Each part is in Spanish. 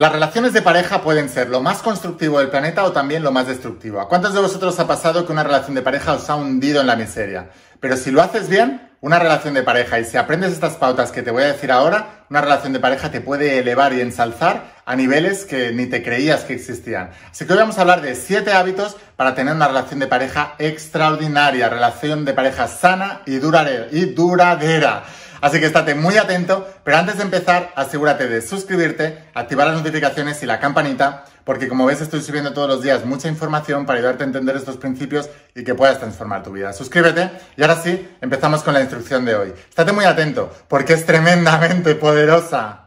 Las relaciones de pareja pueden ser lo más constructivo del planeta o también lo más destructivo. ¿A cuántos de vosotros ha pasado que una relación de pareja os ha hundido en la miseria? Pero si lo haces bien, una relación de pareja y si aprendes estas pautas que te voy a decir ahora, una relación de pareja te puede elevar y ensalzar a niveles que ni te creías que existían. Así que hoy vamos a hablar de 7 hábitos para tener una relación de pareja extraordinaria, relación de pareja sana y duradera. Y duradera. Así que estate muy atento, pero antes de empezar, asegúrate de suscribirte, activar las notificaciones y la campanita, porque como ves estoy subiendo todos los días mucha información para ayudarte a entender estos principios y que puedas transformar tu vida. Suscríbete y ahora sí, empezamos con la instrucción de hoy. Estate muy atento, porque es tremendamente poderosa.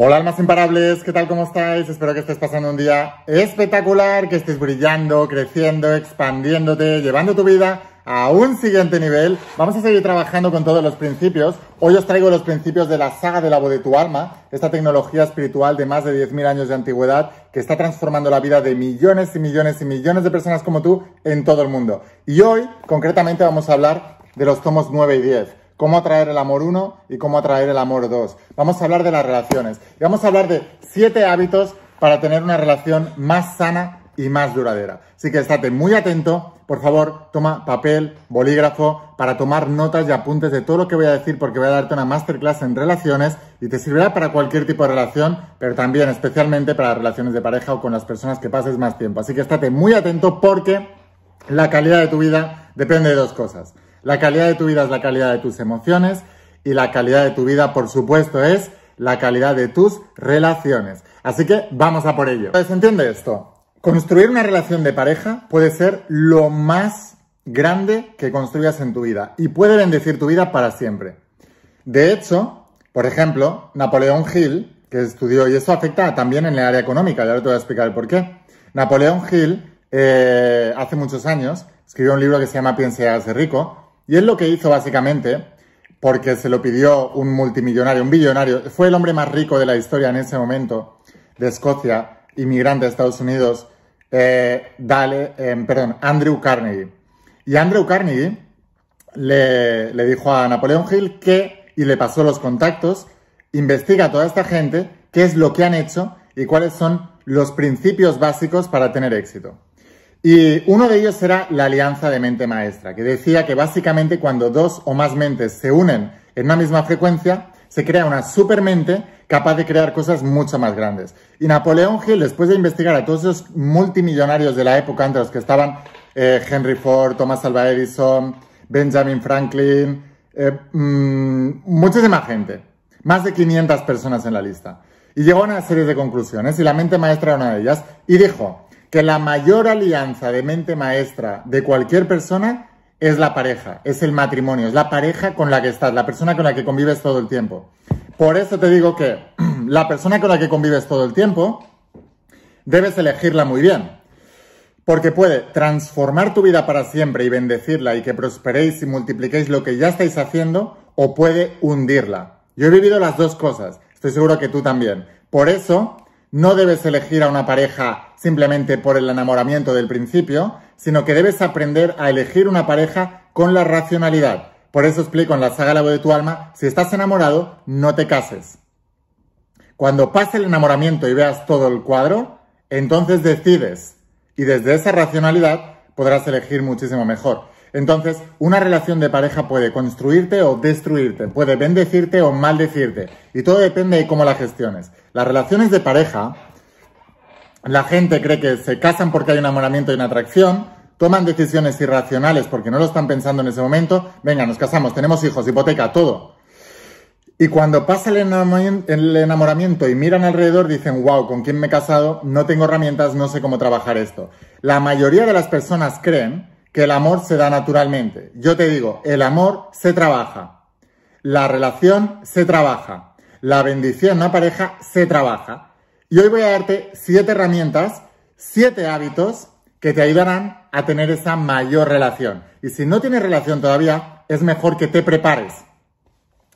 Hola almas imparables, ¿qué tal? ¿Cómo estáis? Espero que estés pasando un día espectacular, que estés brillando, creciendo, expandiéndote, llevando tu vida a un siguiente nivel. Vamos a seguir trabajando con todos los principios. Hoy os traigo los principios de la saga de la voz de tu alma, esta tecnología espiritual de más de 10.000 años de antigüedad que está transformando la vida de millones y millones y millones de personas como tú en todo el mundo. Y hoy, concretamente, vamos a hablar de los tomos 9 y 10 cómo atraer el amor 1 y cómo atraer el amor 2. Vamos a hablar de las relaciones. Y vamos a hablar de 7 hábitos para tener una relación más sana y más duradera. Así que estate muy atento, por favor, toma papel, bolígrafo, para tomar notas y apuntes de todo lo que voy a decir, porque voy a darte una masterclass en relaciones y te servirá para cualquier tipo de relación, pero también especialmente para relaciones de pareja o con las personas que pases más tiempo. Así que estate muy atento porque la calidad de tu vida depende de dos cosas. La calidad de tu vida es la calidad de tus emociones y la calidad de tu vida, por supuesto, es la calidad de tus relaciones. Así que vamos a por ello. ¿Se pues, entiende esto? Construir una relación de pareja puede ser lo más grande que construyas en tu vida y puede bendecir tu vida para siempre. De hecho, por ejemplo, Napoleón Hill, que estudió, y eso afecta también en el área económica, ya te voy a explicar el por qué. Napoleón Hill, eh, hace muchos años, escribió un libro que se llama Piense y rico, y es lo que hizo básicamente, porque se lo pidió un multimillonario, un billonario. Fue el hombre más rico de la historia en ese momento de Escocia, inmigrante a Estados Unidos, eh, dale, eh, perdón, Andrew Carnegie. Y Andrew Carnegie le, le dijo a Napoleón Hill que, y le pasó los contactos, investiga a toda esta gente, qué es lo que han hecho y cuáles son los principios básicos para tener éxito. Y uno de ellos era la alianza de mente maestra, que decía que básicamente cuando dos o más mentes se unen en una misma frecuencia, se crea una supermente capaz de crear cosas mucho más grandes. Y Napoleón Hill, después de investigar a todos esos multimillonarios de la época, entre los que estaban eh, Henry Ford, Thomas Alva Edison, Benjamin Franklin, eh, mm, muchísima gente, más de 500 personas en la lista. Y llegó a una serie de conclusiones, y la mente maestra era una de ellas, y dijo, que la mayor alianza de mente maestra de cualquier persona es la pareja, es el matrimonio, es la pareja con la que estás, la persona con la que convives todo el tiempo. Por eso te digo que la persona con la que convives todo el tiempo debes elegirla muy bien, porque puede transformar tu vida para siempre y bendecirla y que prosperéis y multipliquéis lo que ya estáis haciendo o puede hundirla. Yo he vivido las dos cosas, estoy seguro que tú también. Por eso no debes elegir a una pareja simplemente por el enamoramiento del principio, sino que debes aprender a elegir una pareja con la racionalidad. Por eso explico en la saga La voz de tu alma, si estás enamorado, no te cases. Cuando pase el enamoramiento y veas todo el cuadro, entonces decides y desde esa racionalidad podrás elegir muchísimo mejor. Entonces, una relación de pareja puede construirte o destruirte, puede bendecirte o maldecirte, y todo depende de cómo la gestiones. Las relaciones de pareja, la gente cree que se casan porque hay enamoramiento y una atracción, toman decisiones irracionales porque no lo están pensando en ese momento, venga, nos casamos, tenemos hijos, hipoteca, todo. Y cuando pasa el enamoramiento y miran alrededor, dicen, wow, ¿con quién me he casado? No tengo herramientas, no sé cómo trabajar esto. La mayoría de las personas creen que el amor se da naturalmente. Yo te digo, el amor se trabaja, la relación se trabaja, la bendición, una pareja, se trabaja. Y hoy voy a darte siete herramientas, siete hábitos que te ayudarán a tener esa mayor relación. Y si no tienes relación todavía, es mejor que te prepares.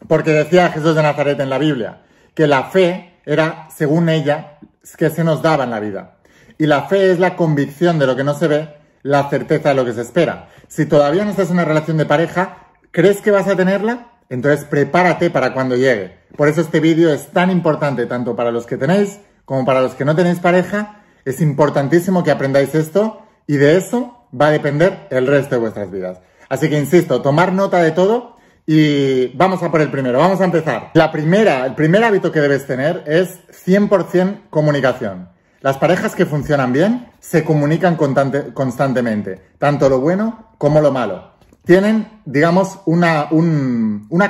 Porque decía Jesús de Nazaret en la Biblia que la fe era, según ella, que se nos daba en la vida. Y la fe es la convicción de lo que no se ve la certeza de lo que se espera. Si todavía no estás en una relación de pareja, ¿crees que vas a tenerla? Entonces prepárate para cuando llegue. Por eso este vídeo es tan importante, tanto para los que tenéis como para los que no tenéis pareja. Es importantísimo que aprendáis esto y de eso va a depender el resto de vuestras vidas. Así que insisto, tomar nota de todo y vamos a por el primero, vamos a empezar. La primera, el primer hábito que debes tener es 100% comunicación. Las parejas que funcionan bien se comunican constantemente, tanto lo bueno como lo malo. Tienen, digamos, una,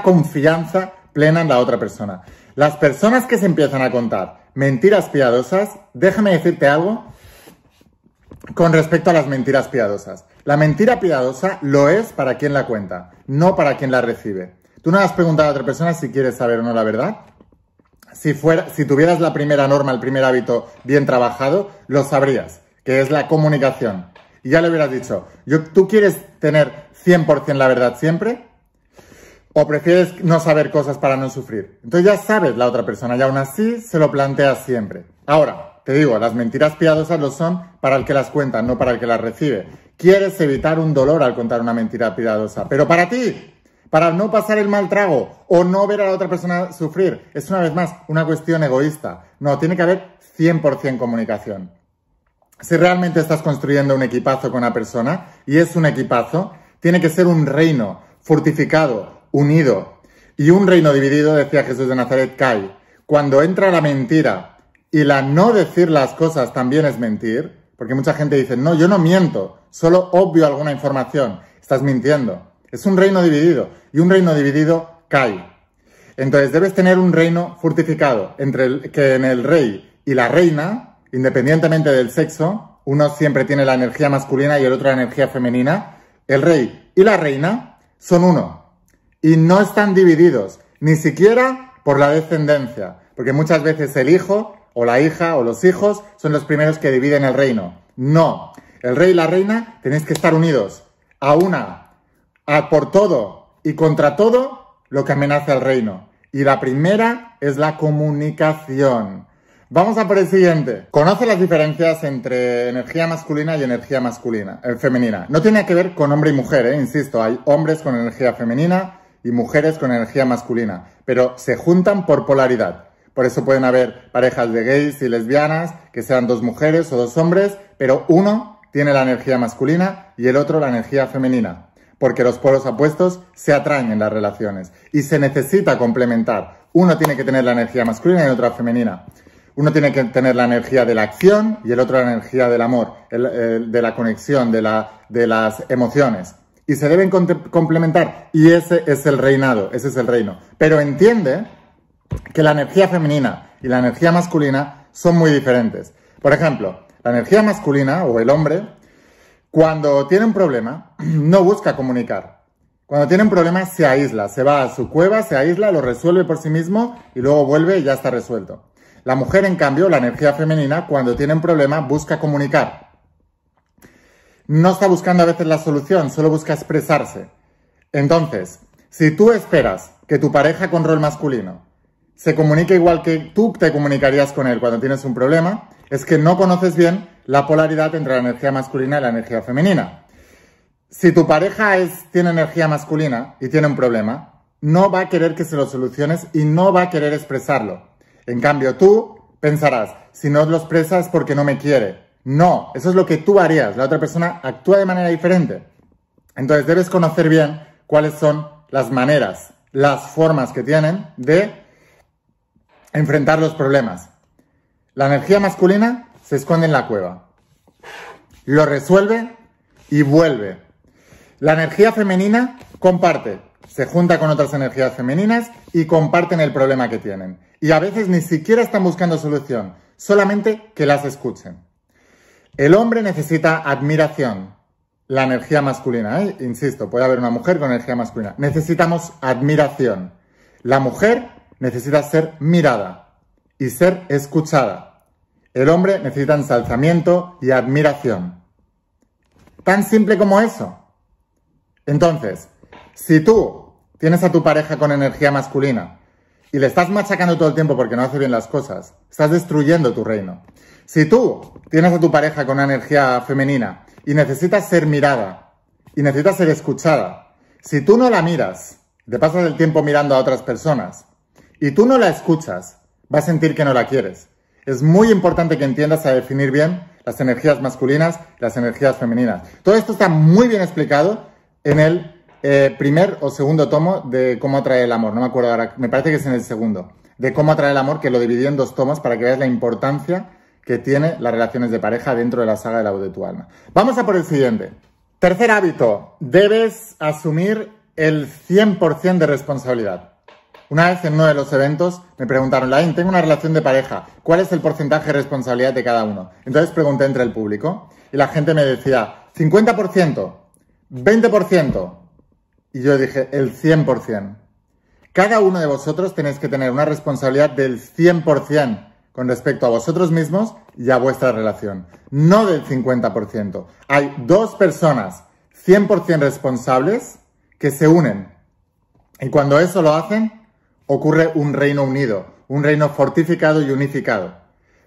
confianza plena en la otra persona. Las personas que se empiezan a contar mentiras piadosas, déjame decirte algo con respecto a las mentiras piadosas. La mentira piadosa lo es para quien la cuenta, no para quien la recibe. Tú no has preguntado a otra persona si quieres saber o no la verdad, si, fuera, si tuvieras la primera norma, el primer hábito bien trabajado, lo sabrías, que es la comunicación. Y ya le hubieras dicho, ¿tú quieres tener 100% la verdad siempre? ¿O prefieres no saber cosas para no sufrir? Entonces ya sabes la otra persona y aún así se lo planteas siempre. Ahora, te digo, las mentiras piadosas lo son para el que las cuenta, no para el que las recibe. Quieres evitar un dolor al contar una mentira piadosa, pero para ti para no pasar el mal trago o no ver a la otra persona sufrir. Es una vez más una cuestión egoísta. No, tiene que haber 100% comunicación. Si realmente estás construyendo un equipazo con una persona, y es un equipazo, tiene que ser un reino fortificado, unido. Y un reino dividido, decía Jesús de Nazaret, cae. Cuando entra la mentira y la no decir las cosas también es mentir, porque mucha gente dice, no, yo no miento, solo obvio alguna información, estás mintiendo. Es un reino dividido y un reino dividido cae. Entonces debes tener un reino fortificado, entre el, que en el rey y la reina, independientemente del sexo, uno siempre tiene la energía masculina y el otro la energía femenina, el rey y la reina son uno. Y no están divididos, ni siquiera por la descendencia, porque muchas veces el hijo o la hija o los hijos son los primeros que dividen el reino. No, el rey y la reina tenéis que estar unidos, a una, a por todo, y contra todo lo que amenaza el reino. Y la primera es la comunicación. Vamos a por el siguiente. Conoce las diferencias entre energía masculina y energía eh, femenina. No tiene que ver con hombre y mujer, eh, insisto, hay hombres con energía femenina y mujeres con energía masculina, pero se juntan por polaridad. Por eso pueden haber parejas de gays y lesbianas, que sean dos mujeres o dos hombres, pero uno tiene la energía masculina y el otro la energía femenina porque los polos opuestos se atraen en las relaciones y se necesita complementar. Uno tiene que tener la energía masculina y otra femenina. Uno tiene que tener la energía de la acción y el otro la energía del amor, de la conexión, de las emociones. Y se deben complementar. Y ese es el reinado, ese es el reino. Pero entiende que la energía femenina y la energía masculina son muy diferentes. Por ejemplo, la energía masculina o el hombre cuando tiene un problema, no busca comunicar. Cuando tiene un problema, se aísla, se va a su cueva, se aísla, lo resuelve por sí mismo y luego vuelve y ya está resuelto. La mujer, en cambio, la energía femenina, cuando tiene un problema, busca comunicar. No está buscando a veces la solución, solo busca expresarse. Entonces, si tú esperas que tu pareja con rol masculino se comunique igual que tú te comunicarías con él cuando tienes un problema, es que no conoces bien la polaridad entre la energía masculina y la energía femenina. Si tu pareja tiene energía masculina y tiene un problema, no va a querer que se lo soluciones y no va a querer expresarlo. En cambio, tú pensarás, si no lo expresas porque no me quiere. No, eso es lo que tú harías. La otra persona actúa de manera diferente. Entonces debes conocer bien cuáles son las maneras, las formas que tienen de enfrentar los problemas. La energía masculina se esconde en la cueva, lo resuelve y vuelve. La energía femenina comparte, se junta con otras energías femeninas y comparten el problema que tienen. Y a veces ni siquiera están buscando solución, solamente que las escuchen. El hombre necesita admiración, la energía masculina, ¿eh? insisto, puede haber una mujer con energía masculina. Necesitamos admiración. La mujer necesita ser mirada y ser escuchada. El hombre necesita ensalzamiento y admiración. Tan simple como eso. Entonces, si tú tienes a tu pareja con energía masculina y le estás machacando todo el tiempo porque no hace bien las cosas, estás destruyendo tu reino. Si tú tienes a tu pareja con energía femenina y necesitas ser mirada y necesitas ser escuchada, si tú no la miras, te pasas el tiempo mirando a otras personas y tú no la escuchas, va a sentir que no la quieres. Es muy importante que entiendas a definir bien las energías masculinas y las energías femeninas. Todo esto está muy bien explicado en el eh, primer o segundo tomo de Cómo atraer el amor. No me acuerdo ahora, me parece que es en el segundo. De Cómo atraer el amor, que lo dividí en dos tomos para que veas la importancia que tiene las relaciones de pareja dentro de la saga de la voz de tu alma. Vamos a por el siguiente. Tercer hábito, debes asumir el 100% de responsabilidad. Una vez en uno de los eventos me preguntaron, Lain, tengo una relación de pareja, ¿cuál es el porcentaje de responsabilidad de cada uno? Entonces pregunté entre el público y la gente me decía, 50%, 20%. Y yo dije, el 100%. Cada uno de vosotros tenéis que tener una responsabilidad del 100% con respecto a vosotros mismos y a vuestra relación, no del 50%. Hay dos personas 100% responsables que se unen. Y cuando eso lo hacen, ocurre un Reino Unido, un reino fortificado y unificado.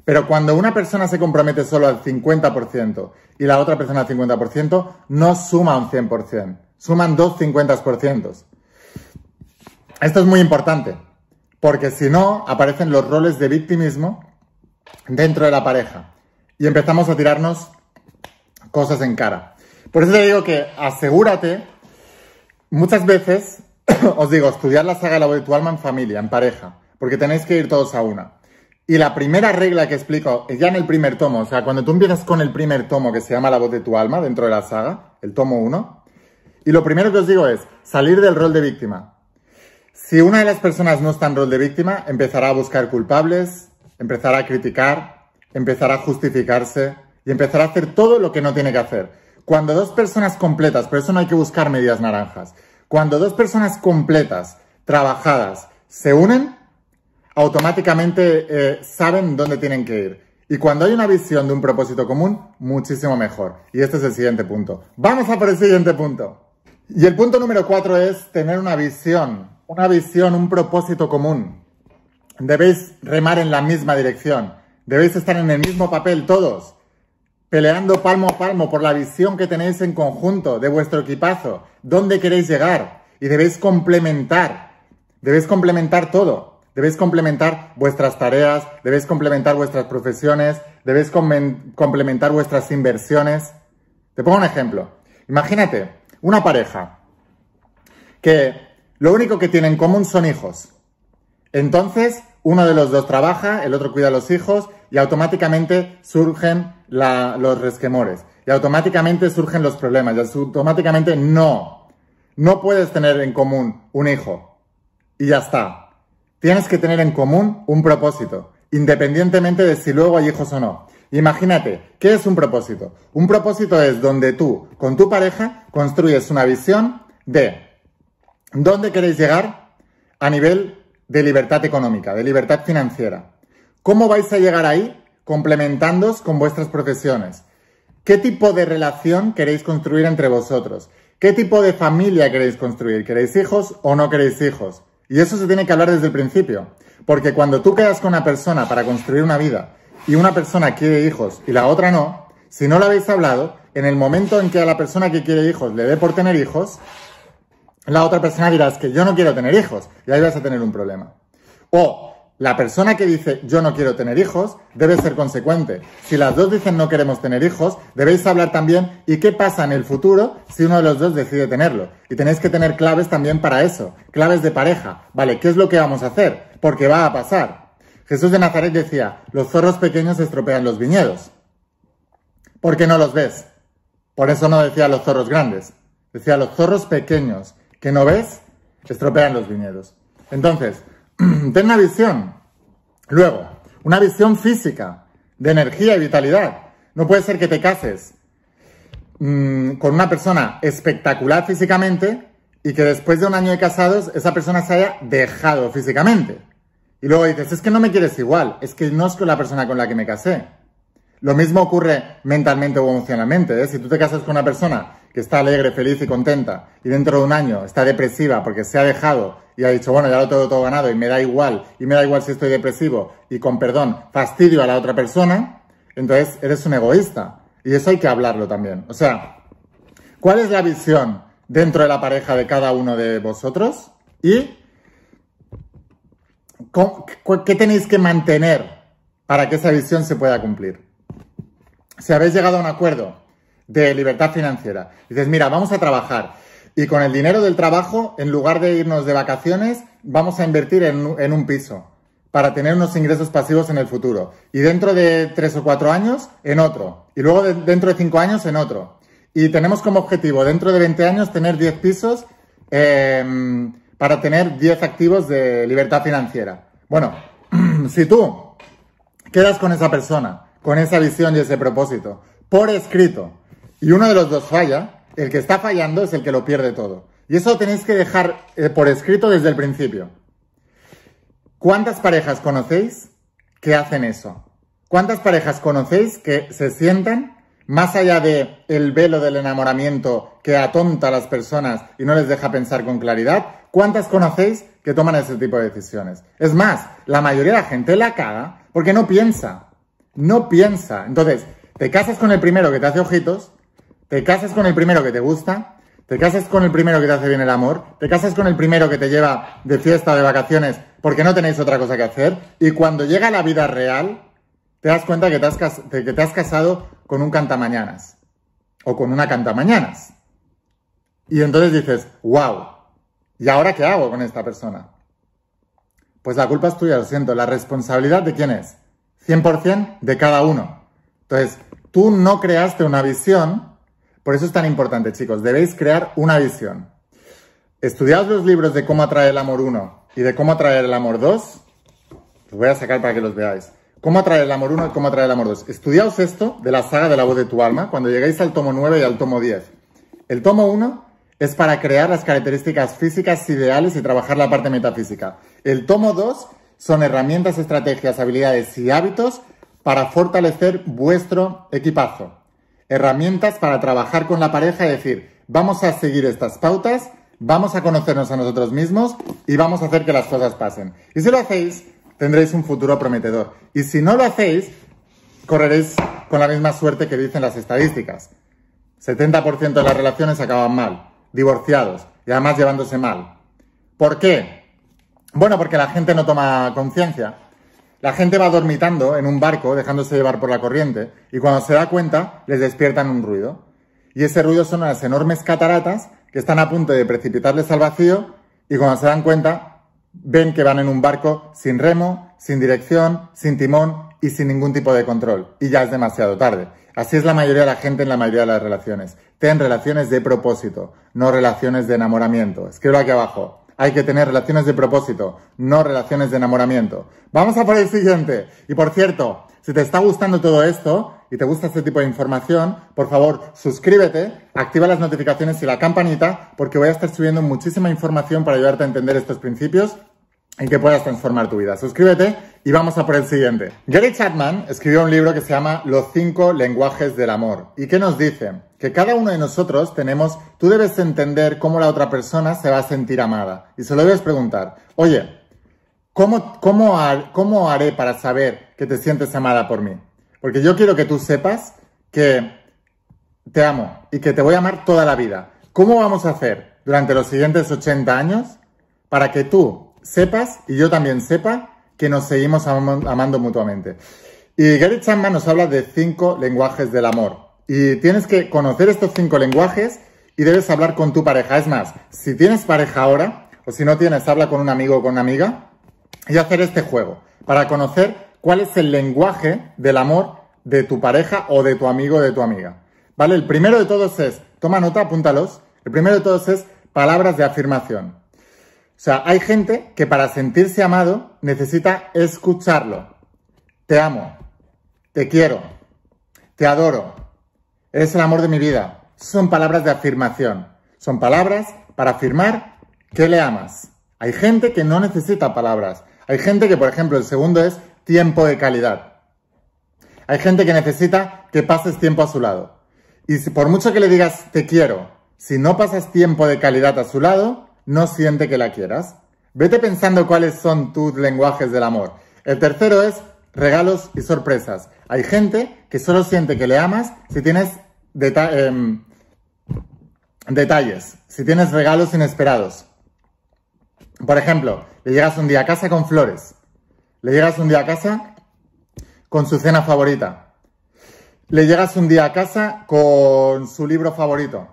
Pero cuando una persona se compromete solo al 50% y la otra persona al 50%, no suma un 100%, suman dos 50%. Esto es muy importante, porque si no, aparecen los roles de victimismo dentro de la pareja y empezamos a tirarnos cosas en cara. Por eso te digo que asegúrate, muchas veces os digo, estudiar la saga la voz de tu alma en familia, en pareja, porque tenéis que ir todos a una. Y la primera regla que explico es ya en el primer tomo, o sea, cuando tú empiezas con el primer tomo que se llama La voz de tu alma dentro de la saga, el tomo 1, y lo primero que os digo es salir del rol de víctima. Si una de las personas no está en rol de víctima, empezará a buscar culpables, empezará a criticar, empezará a justificarse y empezará a hacer todo lo que no tiene que hacer. Cuando dos personas completas, por eso no hay que buscar medidas naranjas, cuando dos personas completas, trabajadas, se unen, automáticamente eh, saben dónde tienen que ir. Y cuando hay una visión de un propósito común, muchísimo mejor. Y este es el siguiente punto. Vamos a por el siguiente punto. Y el punto número cuatro es tener una visión, una visión, un propósito común. Debéis remar en la misma dirección. Debéis estar en el mismo papel todos peleando palmo a palmo por la visión que tenéis en conjunto de vuestro equipazo, dónde queréis llegar y debéis complementar, debéis complementar todo, debéis complementar vuestras tareas, debéis complementar vuestras profesiones, debéis complementar vuestras inversiones. Te pongo un ejemplo. Imagínate una pareja que lo único que tienen en común son hijos. Entonces, uno de los dos trabaja, el otro cuida a los hijos y automáticamente surgen los resquemores y automáticamente surgen los problemas y automáticamente no, no puedes tener en común un hijo y ya está. Tienes que tener en común un propósito, independientemente de si luego hay hijos o no. Imagínate, ¿qué es un propósito? Un propósito es donde tú, con tu pareja, construyes una visión de dónde queréis llegar a nivel de libertad económica, de libertad financiera, ¿Cómo vais a llegar ahí? Complementándoos con vuestras profesiones. ¿Qué tipo de relación queréis construir entre vosotros? ¿Qué tipo de familia queréis construir? ¿Queréis hijos o no queréis hijos? Y eso se tiene que hablar desde el principio. Porque cuando tú quedas con una persona para construir una vida y una persona quiere hijos y la otra no, si no lo habéis hablado, en el momento en que a la persona que quiere hijos le dé por tener hijos, la otra persona dirá, que yo no quiero tener hijos. Y ahí vas a tener un problema. O la persona que dice yo no quiero tener hijos debe ser consecuente. Si las dos dicen no queremos tener hijos, debéis hablar también y qué pasa en el futuro si uno de los dos decide tenerlo. Y tenéis que tener claves también para eso, claves de pareja. Vale, ¿qué es lo que vamos a hacer? Porque va a pasar. Jesús de Nazaret decía, los zorros pequeños estropean los viñedos. ¿Por qué no los ves. Por eso no decía los zorros grandes. Decía los zorros pequeños que no ves estropean los viñedos. Entonces, Ten una visión. Luego, una visión física, de energía y vitalidad. No puede ser que te cases mm, con una persona espectacular físicamente y que después de un año de casados esa persona se haya dejado físicamente. Y luego dices, es que no me quieres igual, es que no es con la persona con la que me casé. Lo mismo ocurre mentalmente o emocionalmente. ¿eh? Si tú te casas con una persona que está alegre, feliz y contenta, y dentro de un año está depresiva porque se ha dejado y ha dicho, bueno, ya lo tengo todo ganado y me da igual, y me da igual si estoy depresivo, y con perdón, fastidio a la otra persona, entonces eres un egoísta. Y eso hay que hablarlo también. O sea, ¿cuál es la visión dentro de la pareja de cada uno de vosotros? ¿Y qué tenéis que mantener para que esa visión se pueda cumplir? si habéis llegado a un acuerdo de libertad financiera, dices, mira, vamos a trabajar y con el dinero del trabajo, en lugar de irnos de vacaciones, vamos a invertir en, un piso para tener unos ingresos pasivos en el futuro. Y dentro de tres o cuatro años, en otro. Y luego dentro de cinco años, en otro. Y tenemos como objetivo, dentro de 20 años, tener 10 pisos em, para tener 10 activos de libertad financiera. Bueno, si tú quedas con esa persona con esa visión y ese propósito, por escrito, y uno de los dos falla, el que está fallando es el que lo pierde todo. Y eso lo tenéis que dejar eh, por escrito desde el principio. ¿Cuántas parejas conocéis que hacen eso? ¿Cuántas parejas conocéis que se sientan más allá de el velo del enamoramiento que atonta a las personas y no les deja pensar con claridad? ¿Cuántas conocéis que toman ese tipo de decisiones? Es más, la mayoría de la gente la caga porque no piensa. No piensa. Entonces, te casas con el primero que te hace ojitos, te casas con el primero que te gusta, te casas con el primero que te hace bien el amor, te casas con el primero que te lleva de fiesta, de vacaciones, porque no tenéis otra cosa que hacer, y cuando llega la vida real, te das cuenta que que te has casado con un cantamañanas, o con una cantamañanas. Y entonces dices, wow, ¿y ahora qué hago con esta persona? Pues la culpa es tuya, lo siento, la responsabilidad de quién es. 100% de cada uno. Entonces, tú no creaste una visión, por eso es tan importante, chicos, debéis crear una visión. estudiaos los libros de cómo atraer el amor 1 y de cómo atraer el amor 2. Los voy a sacar para que los veáis. Cómo atraer el amor 1 y cómo atraer el amor 2. Estudiaos esto de la saga de la voz de tu alma cuando lleguéis al tomo 9 y al tomo 10. El tomo 1 es para crear las características físicas ideales y trabajar la parte metafísica. El tomo 2 son herramientas, estrategias, habilidades y hábitos para fortalecer vuestro equipazo. Herramientas para trabajar con la pareja y decir, vamos a seguir estas pautas, vamos a conocernos a nosotros mismos y vamos a hacer que las cosas pasen. Y si lo hacéis, tendréis un futuro prometedor. Y si no lo hacéis, correréis con la misma suerte que dicen las estadísticas. 70% de las relaciones acaban mal, divorciados y además llevándose mal. ¿Por qué? Bueno, porque la gente no toma conciencia. La gente va dormitando en un barco, dejándose llevar por la corriente, y cuando se da cuenta, les despiertan un ruido. Y ese ruido son unas enormes cataratas que están a punto de precipitarles al vacío, y cuando se dan cuenta, ven que van en un barco sin remo, sin dirección, sin timón y sin ningún tipo de control. Y ya es demasiado tarde. Así es la mayoría de la gente en la mayoría de las relaciones. Ten relaciones de propósito, no relaciones de enamoramiento. Escribo aquí abajo hay que tener relaciones de propósito, no relaciones de enamoramiento. Vamos a por el siguiente. Y por cierto, si te está gustando todo esto y te gusta este tipo de información, por favor, suscríbete, activa las notificaciones y la campanita, porque voy a estar subiendo muchísima información para ayudarte a entender estos principios y que puedas transformar tu vida. Suscríbete y vamos a por el siguiente. Gary Chapman escribió un libro que se llama Los cinco lenguajes del amor. ¿Y qué nos dice? Que cada uno de nosotros tenemos, tú debes entender cómo la otra persona se va a sentir amada. Y se lo debes preguntar, oye, ¿cómo, cómo haré para saber que te sientes amada por mí? Porque yo quiero que tú sepas que te amo y que te voy a amar toda la vida. ¿Cómo vamos a hacer durante los siguientes 80 años para que tú sepas y yo también sepa que nos seguimos amando mutuamente. Y Gary Chapman nos habla de cinco lenguajes del amor. Y tienes que conocer estos cinco lenguajes y debes hablar con tu pareja. Es más, si tienes pareja ahora, o si no tienes, habla con un amigo o con una amiga y hacer este juego para conocer cuál es el lenguaje del amor de tu pareja o de tu amigo o de tu amiga. ¿Vale? El primero de todos es, toma nota, apúntalos. El primero de todos es palabras de afirmación. O sea, hay gente que para sentirse amado necesita escucharlo. Te amo, te quiero, te adoro, eres el amor de mi vida. Son palabras de afirmación, son palabras para afirmar que le amas. Hay gente que no necesita palabras. Hay gente que, por ejemplo, el segundo es tiempo de calidad. Hay gente que necesita que pases tiempo a su lado. Y por mucho que le digas te quiero, si no pasas tiempo de calidad a su lado, no siente que la quieras. Vete pensando cuáles son tus lenguajes del amor. El tercero es regalos y sorpresas. Hay gente que solo siente que le amas si tienes em, detalles, si tienes regalos inesperados. Por ejemplo, le llegas un día a casa con flores, le llegas un día a casa con su cena favorita, le llegas un día a casa con su libro favorito,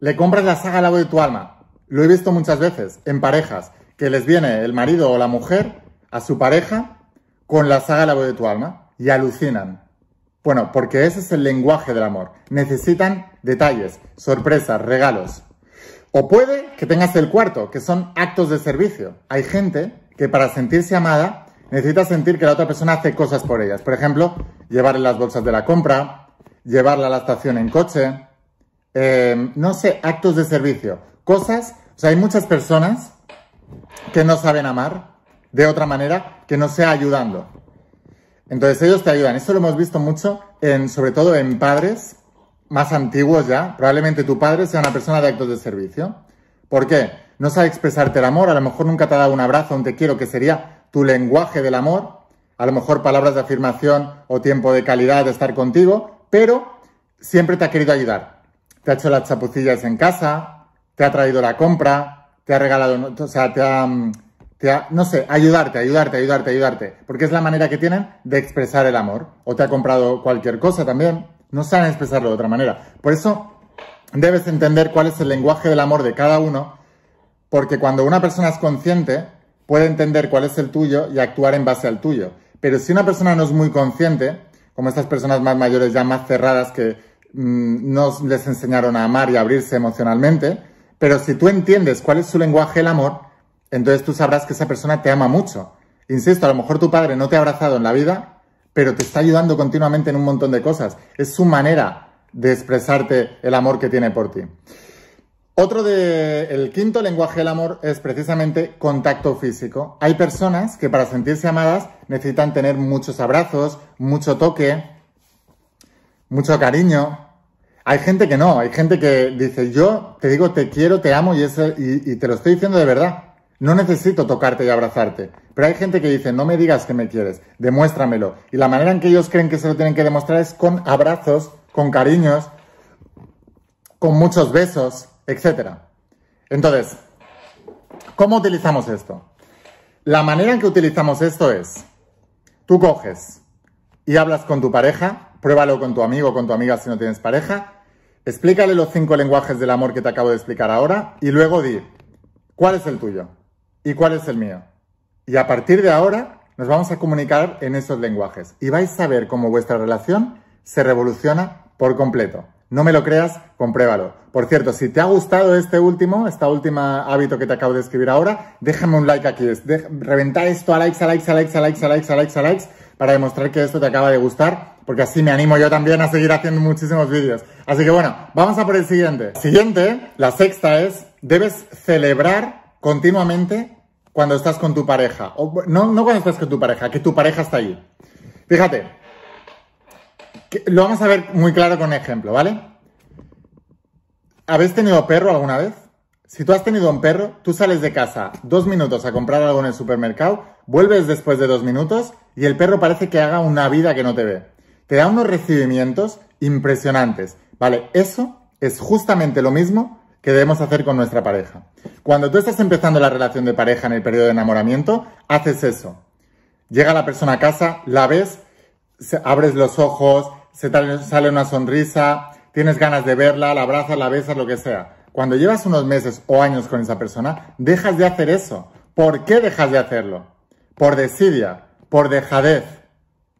le compras la saga al lado de tu alma, lo he visto muchas veces en parejas, que les viene el marido o la mujer a su pareja con la saga La voz de tu alma y alucinan. Bueno, porque ese es el lenguaje del amor. Necesitan detalles, sorpresas, regalos. O puede que tengas el cuarto, que son actos de servicio. Hay gente que para sentirse amada necesita sentir que la otra persona hace cosas por ellas. Por ejemplo, llevarle las bolsas de la compra, llevarla a la estación en coche, eh, no sé, actos de servicio cosas, o sea, hay muchas personas que no saben amar de otra manera que no sea ayudando. Entonces ellos te ayudan. Eso lo hemos visto mucho, en, sobre todo en padres más antiguos ya. Probablemente tu padre sea una persona de actos de servicio. ¿Por qué? No sabe expresarte el amor, a lo mejor nunca te ha dado un abrazo, un te quiero, que sería tu lenguaje del amor, a lo mejor palabras de afirmación o tiempo de calidad de estar contigo, pero siempre te ha querido ayudar. Te ha hecho las chapucillas en casa, te ha traído la compra, te ha regalado, o sea, te ha, no sé, ayudarte, ayudarte, ayudarte, ayudarte, porque es la manera que tienen de expresar el amor. O te ha comprado cualquier cosa también, no saben expresarlo de otra manera. Por eso debes entender cuál es el lenguaje del amor de cada uno, porque cuando una persona es consciente, puede entender cuál es el tuyo y actuar en base al tuyo. Pero si una persona no es muy consciente, como estas personas más mayores ya más cerradas que mm, no les enseñaron a amar y abrirse emocionalmente, pero si tú entiendes cuál es su lenguaje el amor, entonces tú sabrás que esa persona te ama mucho. Insisto, a lo mejor tu padre no te ha abrazado en la vida, pero te está ayudando continuamente en un montón de cosas. Es su manera de expresarte el amor que tiene por ti. Otro de el quinto lenguaje del amor es precisamente contacto físico. Hay personas que para sentirse amadas necesitan tener muchos abrazos, mucho toque, mucho cariño, hay gente que no, hay gente que dice, yo te digo te quiero, te amo y, y, te lo estoy diciendo de verdad. No necesito tocarte y abrazarte. Pero hay gente que dice, no me digas que me quieres, demuéstramelo. Y la manera en que ellos creen que se lo tienen que demostrar es con abrazos, con cariños, con muchos besos, etc. Entonces, ¿cómo utilizamos esto? La manera en que utilizamos esto es, tú coges y hablas con tu pareja, pruébalo con tu amigo con tu amiga si no tienes pareja, Explícale los cinco lenguajes del amor que te acabo de explicar ahora y luego di, ¿cuál es el tuyo? ¿Y cuál es el mío? Y a partir de ahora nos vamos a comunicar en esos lenguajes y vais a ver cómo vuestra relación se revoluciona por completo. No me lo creas, compruébalo. Por cierto, si te ha gustado este último, esta última hábito que te acabo de escribir ahora, déjame un like aquí. Reventar esto a likes, a likes, a likes, a likes, a likes. A likes para demostrar que esto te acaba de gustar, porque así me animo yo también a seguir haciendo muchísimos vídeos. Así que bueno, vamos a por el siguiente. Siguiente, la sexta es, debes celebrar continuamente cuando estás con tu pareja. O, no, no cuando estás con tu pareja, que tu pareja está allí. Fíjate, lo vamos a ver muy claro con ejemplo, ¿vale? ¿Habéis tenido perro alguna vez? Si tú has tenido un perro, tú sales de casa dos minutos a comprar algo en el supermercado, vuelves después de dos minutos y el perro parece que haga una vida que no te ve. Te da unos recibimientos impresionantes. Vale, eso es justamente lo mismo que debemos hacer con nuestra pareja. Cuando tú estás empezando la relación de pareja en el periodo de enamoramiento, haces eso. Llega la persona a casa, la ves, abres los ojos, se sale una sonrisa, tienes ganas de verla, la abrazas, la besas, lo que sea cuando llevas unos meses o años con esa persona, dejas de hacer eso. ¿Por qué dejas de hacerlo? Por desidia, por dejadez,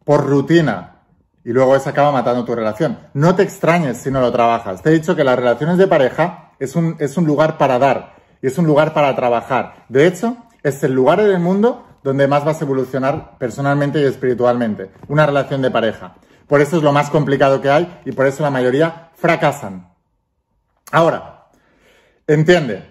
por rutina. Y luego eso acaba matando tu relación. No te extrañes si no lo trabajas. Te he dicho que las relaciones de pareja es un, es un lugar para dar y es un lugar para trabajar. De hecho, es el lugar en el mundo donde más vas a evolucionar personalmente y espiritualmente, una relación de pareja. Por eso es lo más complicado que hay y por eso la mayoría fracasan. Ahora, Entiende,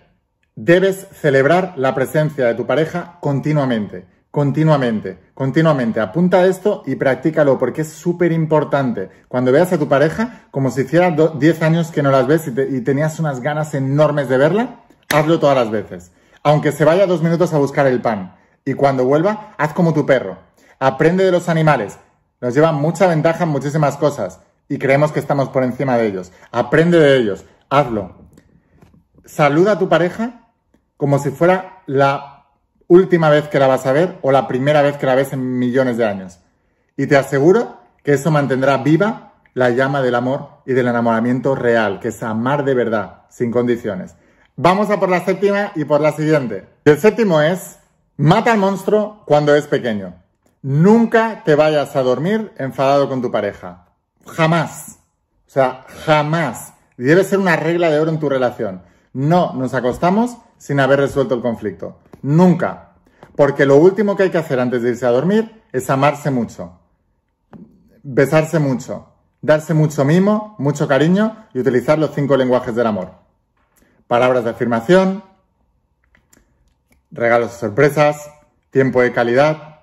debes celebrar la presencia de tu pareja continuamente, continuamente, continuamente. Apunta esto y practícalo porque es súper importante. Cuando veas a tu pareja, como si hiciera 10 años que no las ves y, tenías unas ganas enormes de verla, hazlo todas las veces. Aunque se vaya dos minutos a buscar el pan. Y cuando vuelva, haz como tu perro. Aprende de los animales. Nos llevan mucha ventaja en muchísimas cosas y creemos que estamos por encima de ellos. Aprende de ellos. Hazlo saluda a tu pareja como si fuera la última vez que la vas a ver o la primera vez que la ves en millones de años. Y te aseguro que eso mantendrá viva la llama del amor y del enamoramiento real, que es amar de verdad, sin condiciones. Vamos a por la séptima y por la siguiente. El séptimo es, mata al monstruo cuando es pequeño. Nunca te vayas a dormir enfadado con tu pareja. Jamás. O sea, jamás. debe ser una regla de oro en tu relación. No nos acostamos sin haber resuelto el conflicto. Nunca. Porque lo último que hay que hacer antes de irse a dormir es amarse mucho. Besarse mucho. Darse mucho mimo, mucho cariño y utilizar los cinco lenguajes del amor. Palabras de afirmación, regalos y sorpresas, tiempo de calidad,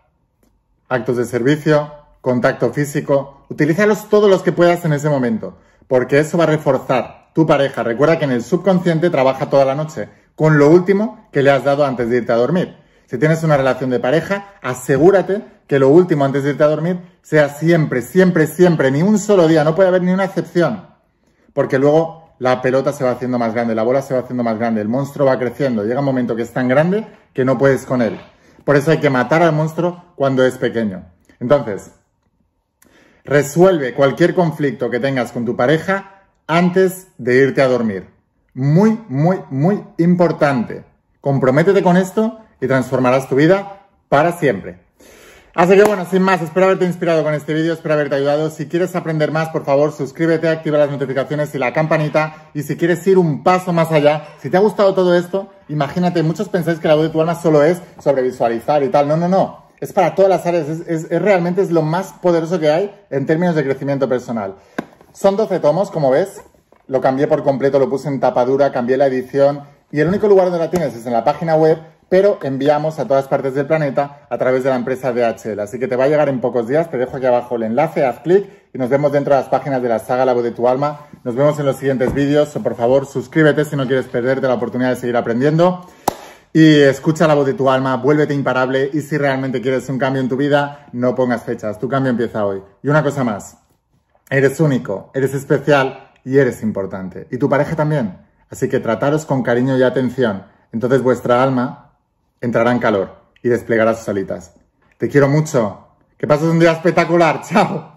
actos de servicio, contacto físico. Utilízalos todos los que puedas en ese momento, porque eso va a reforzar tu pareja. Recuerda que en el subconsciente trabaja toda la noche con lo último que le has dado antes de irte a dormir. Si tienes una relación de pareja, asegúrate que lo último antes de irte a dormir sea siempre, siempre, siempre, ni un solo día, no puede haber ni una excepción. Porque luego la pelota se va haciendo más grande, la bola se va haciendo más grande, el monstruo va creciendo, llega un momento que es tan grande que no puedes con él. Por eso hay que matar al monstruo cuando es pequeño. Entonces, resuelve cualquier conflicto que tengas con tu pareja antes de irte a dormir. Muy, muy, muy importante. Comprométete con esto y transformarás tu vida para siempre. Así que bueno, sin más, espero haberte inspirado con este vídeo, espero haberte ayudado. Si quieres aprender más, por favor, suscríbete, activa las notificaciones y la campanita. Y si quieres ir un paso más allá, si te ha gustado todo esto, imagínate, muchos pensáis que la voz de tu alma solo es sobre visualizar y tal. No, no, no. Es para todas las áreas, realmente es lo más poderoso que hay en términos de crecimiento personal. Son 12 tomos, como ves. Lo cambié por completo, lo puse en tapadura, cambié la edición. Y el único lugar donde la tienes es en la página web, pero enviamos a todas partes del planeta a través de la empresa DHL. Así que te va a llegar en pocos días. Te dejo aquí abajo el enlace, haz clic y nos vemos dentro de las páginas de la saga La Voz de tu Alma. Nos vemos en los siguientes vídeos. Por favor, suscríbete si no quieres perderte la oportunidad de seguir aprendiendo. Y escucha la voz de tu alma, vuélvete imparable y si realmente quieres un cambio en tu vida, no pongas fechas, tu cambio empieza hoy. Y una cosa más, Eres único, eres especial y eres importante. Y tu pareja también. Así que trataros con cariño y atención. Entonces vuestra alma entrará en calor y desplegará sus alitas. Te quiero mucho. Que pases un día espectacular. Chao.